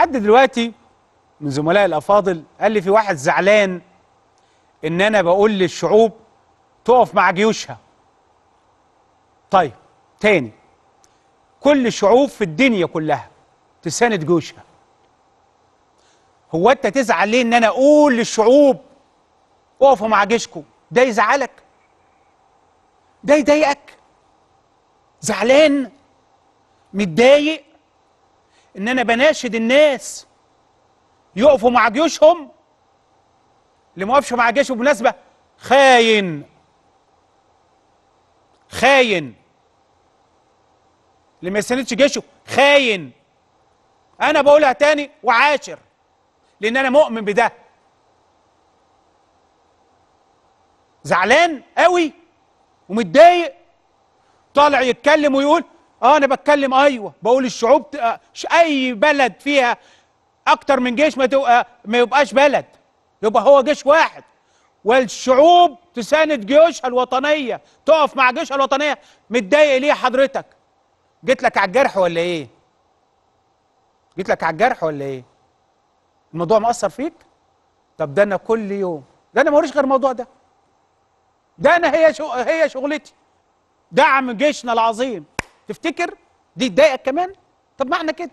حد دلوقتي من زملائي الافاضل قال لي في واحد زعلان ان انا بقول للشعوب تقف مع جيوشها طيب تاني كل الشعوب في الدنيا كلها تساند جيوشها هو انت تزعل ليه ان انا اقول للشعوب اقفوا مع جيشكم ده يزعلك ده يضايقك زعلان متضايق ان انا بناشد الناس يقفوا مع جيوشهم اللي ما وقفش مع جيشه بالمناسبه خاين خاين اللي ما يساندش جيشه خاين انا بقولها تاني وعاشر لان انا مؤمن بده زعلان قوي ومتضايق طالع يتكلم ويقول اه انا بتكلم ايوه بقول الشعوب آه، اي بلد فيها اكتر من جيش ما تبقى ما يبقاش بلد يبقى هو جيش واحد والشعوب تساند جيوشها الوطنيه تقف مع جيشها الوطنيه متضايق ليه حضرتك جيت لك على الجرح ولا ايه جيت لك على الجرح ولا ايه الموضوع مأثر فيك طب ده انا كل يوم ده انا موريش غير الموضوع ده ده انا هي هي شغلتي دعم جيشنا العظيم تفتكر دي تضايقك كمان طب معنى كده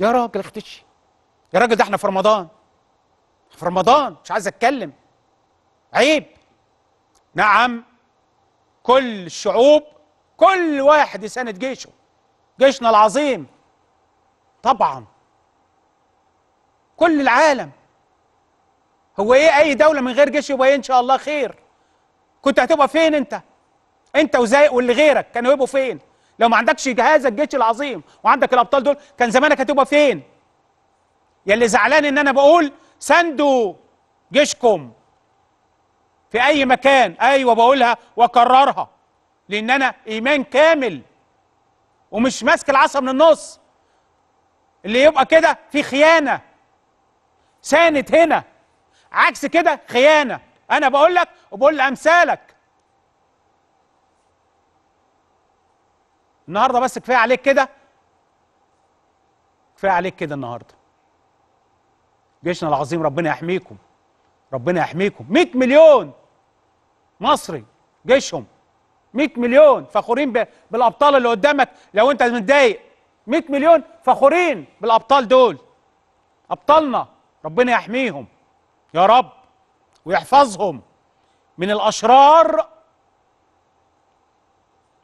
يا راجل اختشي يا راجل ده احنا في رمضان في رمضان مش عايز اتكلم عيب نعم كل الشعوب كل واحد يساند جيشه جيشنا العظيم طبعا كل العالم هو ايه اي دوله من غير جيش يبقى ايه ان شاء الله خير كنت هتبقى فين انت انت وزي واللي غيرك كانوا يبقوا فين لو ما عندكش هذا الجيش العظيم وعندك الابطال دول كان زمانك هتبقى فين يا اللي زعلان ان انا بقول سندوا جيشكم في اي مكان ايوه بقولها واكررها لان انا ايمان كامل ومش ماسك العصا من النص اللي يبقى كده في خيانه ساند هنا عكس كده خيانه انا بقول لك وبقول لامثالك النهارده بس كفايه عليك كده كفايه عليك كده النهارده جيشنا العظيم ربنا يحميكم ربنا يحميكم 100 مليون مصري جيشهم 100 مليون فخورين بالابطال اللي قدامك لو انت متضايق 100 مليون فخورين بالابطال دول ابطالنا ربنا يحميهم يا رب ويحفظهم من الأشرار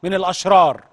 من الأشرار